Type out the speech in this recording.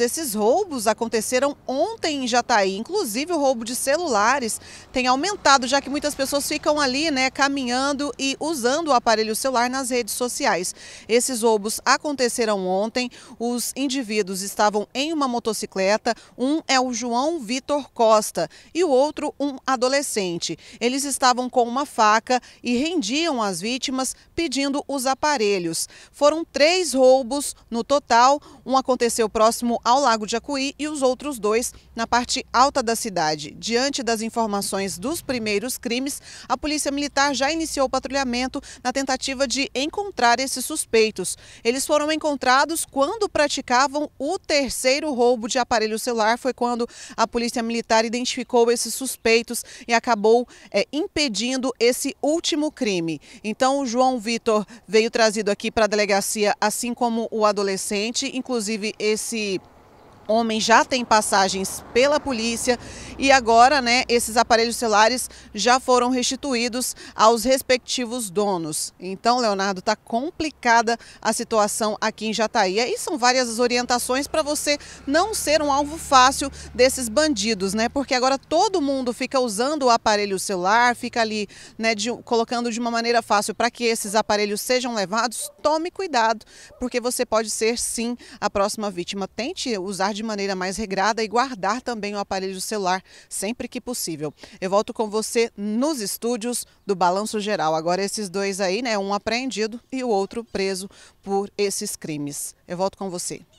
esses roubos aconteceram ontem em Jataí. Inclusive o roubo de celulares tem aumentado, já que muitas pessoas ficam ali, né, caminhando e usando o aparelho celular nas redes sociais. Esses roubos aconteceram ontem. Os indivíduos estavam em uma motocicleta. Um é o João Vitor Costa e o outro um adolescente. Eles estavam com uma faca e rendiam as vítimas pedindo os aparelhos. Foram três roubos no total. Um aconteceu próximo ao Lago de Acuí e os outros dois na parte alta da cidade. Diante das informações dos primeiros crimes, a Polícia Militar já iniciou o patrulhamento na tentativa de encontrar esses suspeitos. Eles foram encontrados quando praticavam o terceiro roubo de aparelho celular. Foi quando a Polícia Militar identificou esses suspeitos e acabou é, impedindo esse último crime. Então, o João Vitor veio trazido aqui para a delegacia, assim como o adolescente. Inclusive, esse homem já tem passagens pela polícia e agora, né, esses aparelhos celulares já foram restituídos aos respectivos donos. Então, Leonardo, tá complicada a situação aqui em Jataí. E são várias as orientações para você não ser um alvo fácil desses bandidos, né? Porque agora todo mundo fica usando o aparelho celular, fica ali, né, de, colocando de uma maneira fácil para que esses aparelhos sejam levados. Tome cuidado, porque você pode ser sim a próxima vítima. Tente usar de de maneira mais regrada e guardar também o aparelho celular sempre que possível. Eu volto com você nos estúdios do Balanço Geral. Agora esses dois aí, né, um apreendido e o outro preso por esses crimes. Eu volto com você.